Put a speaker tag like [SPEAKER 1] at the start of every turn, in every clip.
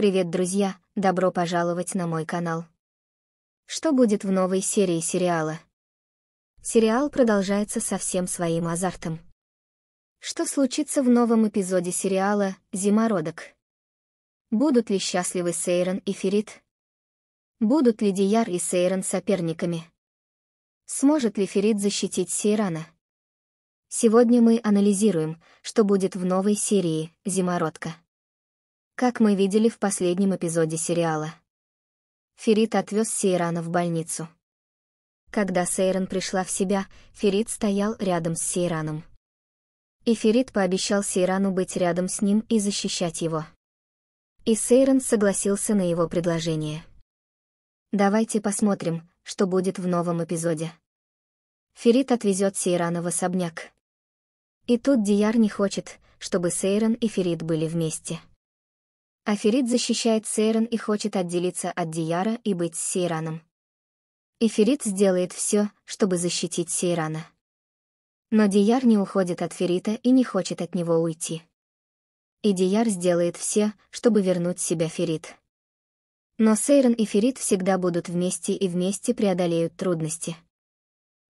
[SPEAKER 1] Привет, друзья, добро пожаловать на мой канал. Что будет в новой серии сериала? Сериал продолжается со всем своим азартом. Что случится в новом эпизоде сериала «Зимородок»? Будут ли счастливы Сейрон и Ферит? Будут ли Дияр и Сейрон соперниками? Сможет ли Ферит защитить Сейрана? Сегодня мы анализируем, что будет в новой серии «Зимородка» как мы видели в последнем эпизоде сериала. Ферит отвез Сейрана в больницу. Когда Сейран пришла в себя, Ферит стоял рядом с Сейраном. И Ферит пообещал Сейрану быть рядом с ним и защищать его. И Сейран согласился на его предложение. «Давайте посмотрим, что будет в новом эпизоде». Ферит отвезет Сейрана в особняк. И тут Дияр не хочет, чтобы Сейран и Ферит были вместе. Аферит защищает Сейрон и хочет отделиться от Дияра и быть с Сейраном. Эферит сделает все, чтобы защитить Сейрана. Но Дияр не уходит от Ферита и не хочет от него уйти. И Дияр сделает все, чтобы вернуть себя Ферит. Но Сейрон и Ферит всегда будут вместе и вместе преодолеют трудности.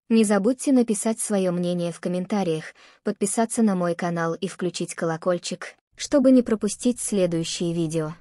[SPEAKER 1] Не забудьте написать свое мнение в комментариях, подписаться на мой канал и включить колокольчик, чтобы не пропустить следующие видео.